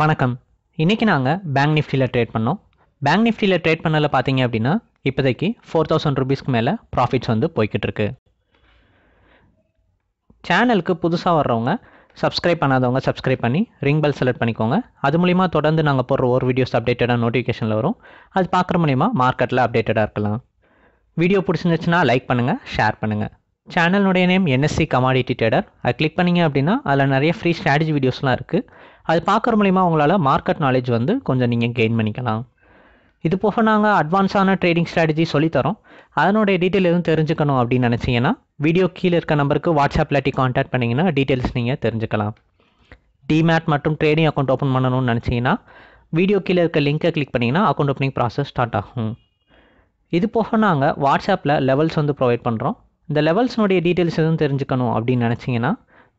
வணக்கம் இன்றைக்கி நாங்கள் பேங்க் நிஃப்டியில் ட்ரேட் பண்ணோம் பேங்க் நிஃப்டியில் ட்ரேட் பண்ணல பார்த்தீங்க அப்படின்னா இப்போதைக்கு ஃபோர் தௌசண்ட் ருபீஸ்க்கு மேலே ப்ராஃபிட்ஸ் வந்து போய்கிட்டு இருக்கு சேனலுக்கு புதுசாக வர்றவங்க சப்ஸ்கிரைப் பண்ணாதவங்க சப்ஸ்கிரைப் பண்ணி ரிங் பெல் செலக்ட் பண்ணிக்கோங்க அது மூலிமா தொடர்ந்து நாங்கள் போடுற ஒரு வீடியோஸ் அப்டேட்டடாக நோட்டிஃபிகேஷனில் வரும் அது பார்க்குற மூலிமா மார்க்கெட்டில் அப்டேட்டடாக இருக்கலாம் வீடியோ பிடிச்சிருந்துச்சுன்னா லைக் பண்ணுங்கள் ஷேர் பண்ணுங்கள் சேனலுடைய நேம் என்எஸ்சி கமாடிட்டி ட்ரேடர் அது கிளிக் பண்ணிங்க அப்படின்னா அதில் நிறைய ஃப்ரீ ஸ்ட்ராட்டஜி வீடியோஸ்லாம் இருக்குது அது பார்க்குற மூலிமா உங்களால் மார்க்கெட் நாலேஜ் வந்து கொஞ்சம் நீங்கள் கெயின் பண்ணிக்கலாம் இது போக நாங்கள் அட்வான்ஸான ட்ரேடிங் ஸ்ட்ராட்டஜி சொல்லித்தரோம் அதனுடைய டீட்டெயில் எதுவும் தெரிஞ்சுக்கணும் அப்படின்னு நினச்சிங்கன்னா வீடியோ கீழே இருக்க நம்பருக்கு வாட்ஸ்அப் இல்லாட்டி காண்டாக்ட் பண்ணிங்கன்னா டீட்டெயில்ஸ் நீங்கள் தெரிஞ்சுக்கலாம் டிமேட் மற்றும் ட்ரேடிங் அக்கௌண்ட் ஓப்பன் பண்ணணும்னு நினச்சிங்கன்னா வீடியோ கீழே இருக்க லிங்க்கை கிளிக் பண்ணிங்கன்னா அக்கௌண்ட் ஓப்பனிங் ப்ராசஸ் ஸ்டார்ட் ஆகும் இது போக நாங்கள் வாட்ஸ்அப்பில் லெவல்ஸ் வந்து ப்ரொவைட் பண்ணுறோம் இந்த லெவல்ஸ்னுடைய டீட்டெயில்ஸ் எதுவும் தெரிஞ்சுக்கணும் அப்படின்னு நினச்சிங்கன்னா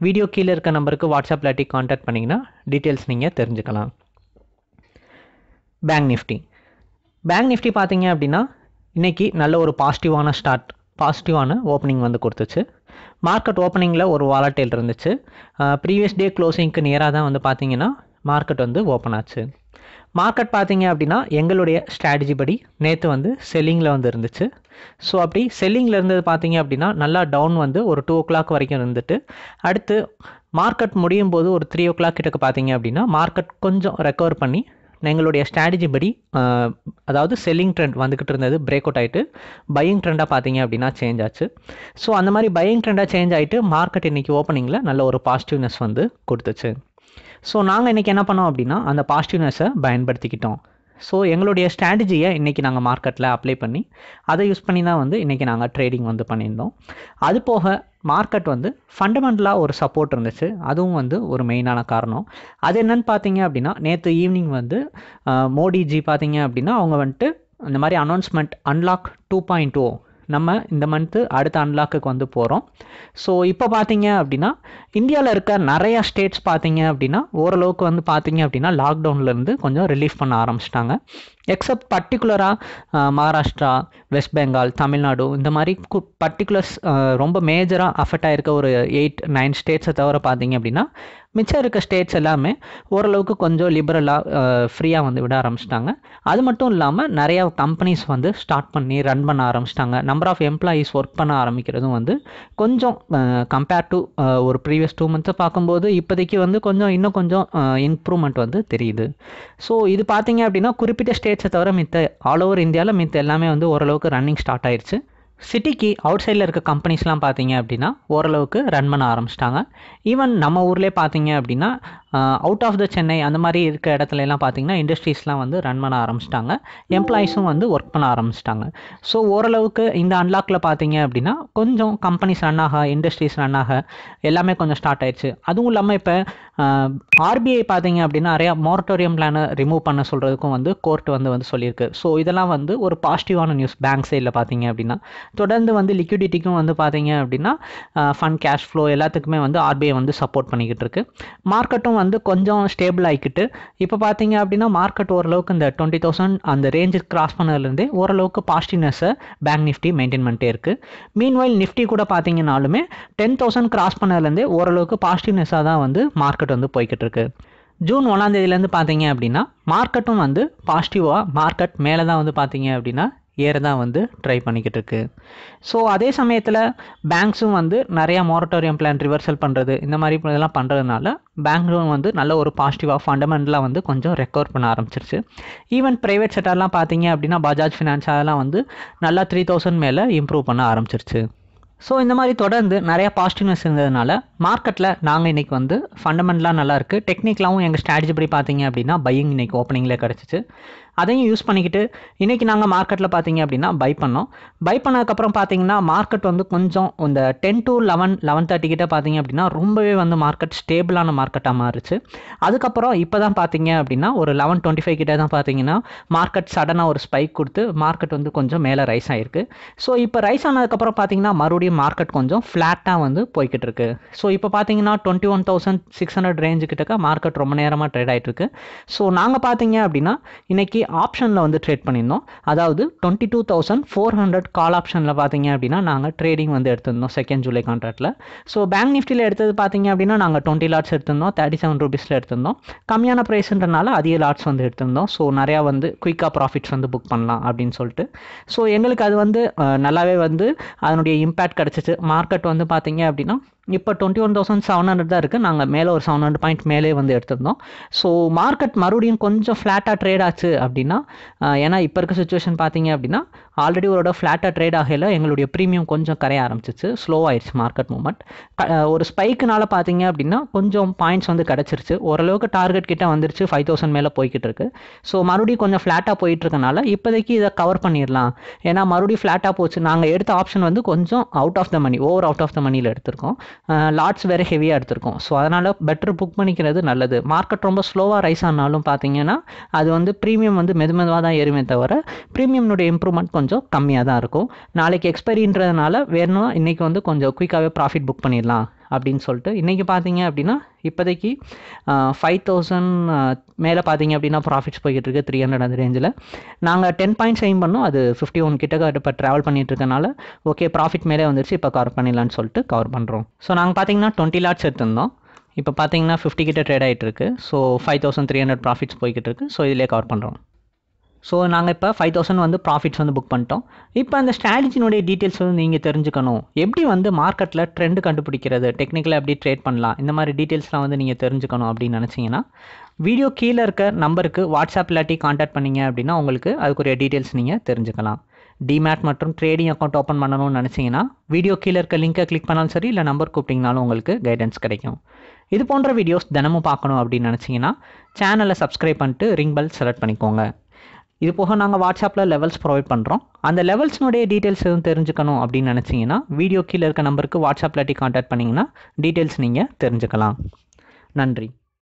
வீடியோ கீழே இருக்க நம்பருக்கு வாட்ஸ்அப் லாட்டி காண்டாக்ட் பண்ணிங்கன்னா டீட்டெயில்ஸ் நீங்கள் தெரிஞ்சுக்கலாம் பேங்க் நிஃப்டி பேங்க் நிஃப்டி பார்த்தீங்க அப்படின்னா இன்றைக்கி நல்ல ஒரு பாசிட்டிவான ஸ்டார்ட் பாசிட்டிவான ஓப்பனிங் வந்து கொடுத்துச்சு மார்க்கெட் ஓப்பனிங்கில் ஒரு வாலட்டைல் இருந்துச்சு ப்ரீவியஸ் டே க்ளோசிங்க்கு நேராக தான் வந்து பார்த்தீங்கன்னா மார்க்கெட் வந்து ஓப்பன் ஆச்சு மார்க்கெட் பார்த்தீங்க அப்படின்னா எங்களுடைய ஸ்ட்ராட்டஜி படி நேற்று வந்து செல்லிங்கில் வந்து இருந்துச்சு ஸோ அப்படி செல்லிங்கில் இருந்தது பார்த்தீங்க அப்படின்னா நல்லா டவுன் வந்து ஒரு டூ ஓ கிளாக் வரைக்கும் இருந்துட்டு அடுத்து மார்க்கெட் முடியும் போது ஒரு த்ரீ ஓ கிளாக் கிட்டக்கு பார்த்தீங்க அப்படின்னா மார்க்கெட் கொஞ்சம் ரெக்கவர் பண்ணி எங்களுடைய ஸ்ட்ராட்டஜி படி அதாவது செல்லிங் ட்ரெண்ட் வந்துக்கிட்டு இருந்தது பிரேக் அவுட் ஆகிட்டு பையிங் ட்ரெண்டாக பார்த்தீங்க அப்படின்னா சேஞ்ச் ஆச்சு ஸோ அந்த மாதிரி பையிங் ட்ரெண்டாக சேஞ்ச் ஆகிட்டு மார்க்கெட் இன்றைக்கி ஓப்பனிங்கில் நல்ல ஒரு பாசிட்டிவ்னஸ் வந்து கொடுத்துச்சு ஸோ நாங்கள் இன்றைக்கி என்ன பண்ணோம் அப்படின்னா அந்த பாசிட்டிவ்னஸை பயன்படுத்திக்கிட்டோம் ஸோ எங்களுடைய ஸ்ட்ராட்டஜியை இன்றைக்கி நாங்கள் மார்க்கெட்டில் அப்ளை பண்ணி அதை யூஸ் பண்ணி தான் வந்து இன்றைக்கி நாங்கள் ட்ரேடிங் வந்து பண்ணியிருந்தோம் அது போக மார்க்கெட் வந்து ஃபண்டமெண்டலாக ஒரு சப்போர்ட் இருந்துச்சு அதுவும் வந்து ஒரு மெயினான காரணம் அது என்னென்னு பார்த்தீங்க அப்படின்னா நேற்று ஈவினிங் வந்து மோடிஜி பார்த்தீங்க அப்படின்னா அவங்க வந்துட்டு இந்த மாதிரி announcement unlock two point two நம்ம இந்த மந்த்து அடுத்த அன்லாக்குக்கு வந்து போகிறோம் ஸோ இப்போ பார்த்தீங்க அப்படின்னா இந்தியாவில் இருக்க நிறையா ஸ்டேட்ஸ் பார்த்தீங்க அப்படின்னா ஓரளவுக்கு வந்து பார்த்தீங்க அப்படின்னா லாக்டவுன்லேருந்து கொஞ்சம் ரிலீஃப் பண்ண ஆரம்பிச்சிட்டாங்க எக்ஸப்ட் பர்டிகுலராக மகாராஷ்டிரா வெஸ்ட் பெங்கால் தமிழ்நாடு இந்த மாதிரி கு பர்டிகுலர்ஸ் ரொம்ப மேஜராக அஃபெக்ட் ஆகிருக்க ஒரு எயிட் நைன் ஸ்டேட்ஸை தவிர பார்த்தீங்க அப்படின்னா மிச்சம் இருக்க ஸ்டேட்ஸ் எல்லாமே ஓரளவுக்கு கொஞ்சம் லிபரலாக ஃப்ரீயாக வந்து விட ஆரம்பிச்சிட்டாங்க அது மட்டும் இல்லாமல் நிறையா கம்பெனிஸ் வந்து ஸ்டார்ட் பண்ணி ரன் பண்ண ஆரம்பிச்சிட்டாங்க நம்பர் ஆஃப் எம்ப்ளாயீஸ் ஒர்க் பண்ண ஆரம்பிக்கிறதும் வந்து கொஞ்சம் கம்பேர்ட் டு ஒரு ப்ரீவியஸ் டூ மந்த்ஸை பார்க்கும்போது இப்போதைக்கு வந்து கொஞ்சம் இன்னும் கொஞ்சம் இம்ப்ரூவ்மெண்ட் வந்து தெரியுது ஸோ இது பார்த்தீங்க அப்படின்னா குறிப்பிட்ட ஸ்டேட்ஸை தவிர மித்த ஆல் ஓவர் இந்தியாவில் மித்த எல்லாமே வந்து ஓரளவுக்கு ரன்னிங் ஸ்டார்ட் ஆயிடுச்சு சிட்டிக்கு அவுட் சைடில் இருக்க கம்பெனிஸ்லாம் பார்த்தீங்க அப்படின்னா ஓரளவுக்கு ரன் பண்ண ஆரம்பிச்சிட்டாங்க ஈவன் நம்ம ஊர்லேயே பார்த்தீங்க அப்படின்னா அவுட் ஆஃப் த சென்னை அந்த மாதிரி இருக்க இடத்துல எல்லாம் பார்த்தீங்கன்னா இண்டஸ்ட்ரீஸ்லாம் வந்து ரன் பண்ண ஆரம்பிச்சிட்டாங்க எம்ப்ளாயிஸும் வந்து ஒர்க் பண்ண ஆரம்பிச்சிட்டாங்க ஸோ ஓரளவுக்கு இந்த அன்லாக்கில் பார்த்தீங்க அப்படின்னா கொஞ்சம் கம்பெனிஸ் ரன் ஆக இண்டஸ்ட்ரீஸ் ரன் ஆக எல்லாமே கொஞ்சம் ஸ்டார்ட் ஆயிடுச்சு அதுவும் இல்லாமல் இப்போ ஆர்பிஐ பார்த்தீங்க அப்படின்னா நிறையா மோரட்டோரியம் பிளானை ரிமூவ் பண்ண சொல்கிறதுக்கும் வந்து கோர்ட் வந்து வந்து சொல்லியிருக்கு ஸோ இதெல்லாம் வந்து ஒரு பாசிட்டிவான நியூஸ் பேங்க் சைடில் பார்த்தீங்க அப்படின்னா தொடர்ந்து வந்து லிக்விடிட்டிக்கும் வந்து பார்த்தீங்க அப்படின்னா ஃபண்ட் கேஷ் ஃப்ளோ எல்லாத்துக்குமே வந்து ஆர்பிஐ வந்து சப்போர்ட் பண்ணிக்கிட்டு இருக்கு மார்க்கெட்டும் வந்து கொஞ்சம் ஸ்டேபிள் ஆகிக்கிட்டு இப்போ பார்த்தீங்க அப்படின்னா மார்க்கெட் ஓரளவுக்கு இந்த டுவெண்ட்டி தௌசண்ட் அந்த ரேஞ்சு கிராஸ் பண்ணதுலேருந்து ஓரளவுக்கு பாசிட்டிவ்னஸை பேங்க் நிஃப்டி மெயின்டைன் பண்ணிட்டே இருக்குது மீன்வைல் நிஃப்டி கூட பார்த்தீங்கன்னாலுமே டென் தௌசண்ட் கிராஸ் பண்ணதுலேருந்து ஓரளவுக்கு பாசிட்டிவ்னஸாக தான் வந்து மார்க்கெட் வந்து போய்கிட்டு இருக்கு ஜூன் தேதியிலேருந்து பார்த்தீங்க அப்படின்னா மார்க்கெட்டும் வந்து பாசிட்டிவாக மார்க்கெட் மேலே தான் வந்து பார்த்தீங்க அப்படின்னா ஏற தான் வந்து ட்ரை பண்ணிக்கிட்டு இருக்கு ஸோ அதே சமயத்தில் பேங்க்ஸும் வந்து நிறையா மோரட்டோரியம் பிளான் ரிவர்சல் பண்ணுறது இந்த மாதிரி இதெல்லாம் பண்ணுறதுனால பேங்க் லோன் வந்து நல்ல ஒரு பாசிட்டிவாக ஃபண்டமெண்டலாக வந்து கொஞ்சம் ரெக்கவர் பண்ண ஆரம்பிச்சிருச்சு ஈவன் ப்ரைவேட் செக்டர்லாம் பார்த்தீங்க அப்படின்னா பஜாஜ் ஃபினான்ஸ் அதெல்லாம் வந்து நல்லா த்ரீ தௌசண்ட் மேலே இம்ப்ரூவ் பண்ண ஆரம்பிச்சிருச்சு ஸோ இந்த மாதிரி தொடர்ந்து நிறையா பாசிட்டிவ்னஸ் இருந்ததுனால மார்க்கெட்டில் நாங்கள் இன்றைக்கி வந்து ஃபண்டமெண்டலாக நல்லாயிருக்கு டெக்னிக்கலாகவும் எங்கள் ஸ்ட்ராட்டஜி படி பார்த்தீங்க அப்படின்னா பையிங் இன்றைக்கி ஓப்பனிங்கில் கிடச்சிச்சு அதையும் யூஸ் பண்ணிக்கிட்டு இன்றைக்கி நாங்கள் மார்க்கெட்டில் பார்த்தீங்க அப்படின்னா பை பண்ணோம் பை பண்ணதுக்கப்புறம் பார்த்தீங்கன்னா மார்க்கெட் வந்து கொஞ்சம் இந்த ten to eleven eleven thirty கிட்ட பார்த்தீங்க அப்படின்னா ரொம்பவே வந்து மார்க்கெட் ஸ்டேபிளான மார்க்கெட்டாக மாறுச்சு அதுக்கப்புறம் இப்போ தான் பார்த்தீங்க அப்படின்னா ஒரு லெவன் டுவெண்ட்டி ஃபைவ் கிட்டே தான் பார்த்தீங்கன்னா மார்க்கெட் சடனாக ஒரு ஸ்பைக் கொடுத்து மார்க்கெட் வந்து கொஞ்சம் மேலே ரைஸ் ஆகிருக்கு ஸோ இப்போ ரைஸ் ஆனதுக்கப்புறம் பார்த்தீங்கன்னா மறுபடியும் மார்க்கெட் கொஞ்சம் ஃப்ளாட்டாக வந்து போய்கிட்டு இருக்கு ஸோ இப்போ பார்த்தீங்கன்னா twenty one thousand six hundred range கிட்டக்க மார்க்கெட் ரொம்ப நேரமாக ட்ரேட் ஆகிட்டு இருக்கு ஸோ நாங்கள் பார்த்தீங்க அப்படின்னா இன்றைக்கி ஆப்ஷனில் வந்து ட்ரேட் பண்ணியிருந்தோம் அதாவது twenty two thousand four hundred call ஆப்ஷனில் பார்த்தீங்க அப்படின்னா நாங்கள் ட்ரேடிங் வந்து எடுத்திருந்தோம் செகண்ட் ஜூலை கான்ட்ராக்டில் ஸோ பேங்க் நிஃப்டியில் எடுத்தது பார்த்தீங்க அப்படின்னா நாங்கள் டுவெண்ட்டி லாட்ஸ் எடுத்திருந்தோம் தேர்ட்டி செவன் ருபீஸில் எடுத்திருந்தோம் கம்மியான ப்ரைஸ்ன்றனால அதிக லாட்ஸ் வந்து எடுத்திருந்தோம் ஸோ நிறையா வந்து குயிக்காக ப்ராஃபிட்ஸ் வந்து புக் பண்ணலாம் அப்படின்னு சொல்லிட்டு ஸோ எங்களுக்கு அது வந்து நல்லாவே வந்து அதனுடைய இம்பேக்ட் கிடச்சிச்சு மார்க்கெட் வந்து பார்த்தீங்க அப்படின்னா இப்போ twenty one thousand seven hundred தான் இருக்குது நாங்கள் மேலே ஒரு செவன் ஹண்ட்ரட் பாயிண்ட் மேலே வந்து எடுத்திருந்தோம் ஸோ மார்க்கெட் மறுபடியும் கொஞ்சம் ஃப்ளாட்டாக ட்ரேட் ஆச்சு அப்படின்னா ஏன்னா இப்போ இருக்க சுச்சுவேஷன் பார்த்தீங்க அப்படின்னா ஆல்ரெடி ஒரு ஃப்ளாட்டாக ட்ரேட் ஆகையில் எங்களுடைய ப்ரீமியம் கொஞ்சம் கரைய ஆரம்பிச்சிச்சு ஸ்லோ ஆயிடுச்சு மார்க்கெட் மூமெண்ட் ஒரு ஸ்பைக்குனால பார்த்தீங்க அப்படின்னா கொஞ்சம் பாயிண்ட்ஸ் வந்து கிடச்சிருச்சு ஓரளவுக்கு டார்கெட் கிட்ட வந்துருச்சு ஃபைவ் தௌசண்ட் மேலே போய்கிட்டு இருக்கு ஸோ மறுபடியும் கொஞ்சம் ஃப்ளாட்டாக போயிட்டு இருக்கனால இப்போதைக்கு இதை கவர் பண்ணிடலாம் ஏன்னா மறுபடியும் ஃப்ளாட்டாக போச்சு நாங்கள் எடுத்த ஆப்ஷன் வந்து கொஞ்சம் out of the money over out of the மணியில் எடுத்திருக்கோம் லாட்ஸ் வேறு ஹெவியாக எடுத்திருக்கோம் ஸோ அதனால் பெட்டர் புக் பண்ணிக்கிறது நல்லது மார்க்கெட் ரொம்ப ஸ்லோவாக ரைஸ் ஆனாலும் பார்த்தீங்கன்னா அது வந்து ப்ரீமியம் வந்து மெது மெதுவாக தான் ஏறுமே தவிர ப்ரீமியம்னுடைய இம்ப்ரூவ்மெண்ட் கொஞ்சம் கம்மியாக தான் இருக்கும் நாளைக்கு எக்ஸ்பைரின்றதுனால வேணும் இன்றைக்கி வந்து கொஞ்சம் குயிக்காகவே ப்ராஃபிட் புக் பண்ணிடலாம் அப்படின்னு சொல்லிட்டு இன்றைக்கி பார்த்தீங்க அப்படின்னா இப்போதைக்கு ஃபைவ் தௌசண்ட் மேலே பார்த்தீங்க அப்படின்னா ப்ராஃபிட்ஸ் போய்கிட்டு இருக்கு த்ரீ ஹண்ட்ரட் அந்த ரேஞ்சில் நாங்கள் டென் பாயிண்ட்ஸ் எய்ம் பண்ணோம் அது ஃபிஃப்டி ஒன் கிட்ட இப்போ ட்ராவல் பண்ணிட்டு இருக்கனால ஓகே ப்ராஃபிட் மேலே வந்துருச்சு இப்போ கவர் பண்ணிடலான்னு சொல்லிட்டு கவர் பண்ணுறோம் ஸோ நாங்கள் பார்த்தீங்கன்னா டுவெண்ட்டி லாட்ஸ் எடுத்திருந்தோம் இப்போ பார்த்தீங்கன்னா ஃபிஃப்டி கிட்ட ட்ரேட் ஆகிட்டு இருக்கு so five thousand three hundred profits போய்கிட்டு இருக்கு ஸோ இதிலே கவர் பண்ணுறோம் ஸோ நாங்கள் இப்போ ஃபைவ் தௌசண்ட் வந்து ப்ராஃபிட்ஸ் வந்து புக் பண்ணிட்டோம் இப்போ அந்த ஸ்ட்ராட்டஜினுடைய டீட்டெயில்ஸ் வந்து நீங்கள் தெரிஞ்சுக்கணும் எப்படி வந்து மார்க்கெட்டில் ட்ரெண்டு கண்டுபிடிக்கிறது டெக்னிக்கலாக எப்படி ட்ரேட் பண்ணலாம் இந்த மாதிரி டீட்டெயில்ஸ்லாம் வந்து நீங்கள் தெரிஞ்சுக்கணும் அப்படின்னு நினச்சிங்கன்னா வீடியோ கீழே இருக்க நம்பருக்கு வாட்ஸ்அப் இல்லாட்டி காண்டாக்ட் பண்ணிங்க அப்படின்னா உங்களுக்கு அதுக்குரிய டீட்டெயில்ஸ் நீங்கள் தெரிஞ்சுக்கலாம் டிமேட் மற்றும் ட்ரேடிங் அக்கௌண்ட் ஓப்பன் பண்ணணும்னு நினச்சிங்கன்னா வீடியோ கீழே இருக்க லிங்கை கிளிக் பண்ணாலும் சரி இல்லை நம்பர் கூப்பிட்டிங்கனாலும் உங்களுக்கு கைடன்ஸ் கிடைக்கும் இது போன்ற வீடியோஸ் தினமும் பார்க்கணும் அப்படின்னு நினச்சிங்கன்னா சேனலை சப்ஸ்கிரைப் பண்ணிட்டு ரிங் பெல் செலக்ட் பண்ணிக்கோங்க இது போக நாங்கள் வாட்ஸ்அப்பில் லெவல்ஸ் ப்ரொவைட் பண்ணுறோம் அந்த லெவல்ஸ்னுடைய டீட்டெயில்ஸ் எதுவும் தெரிஞ்சுக்கணும் அப்படின்னு நினச்சிங்கன்னா வீடியோ கீழே இருக்க நம்பருக்கு வாட்ஸ்அப்பில் கான்டாக்ட் பண்ணிங்கன்னா டீட்டெயில்ஸ் நீங்கள் தெரிஞ்சுக்கலாம் நன்றி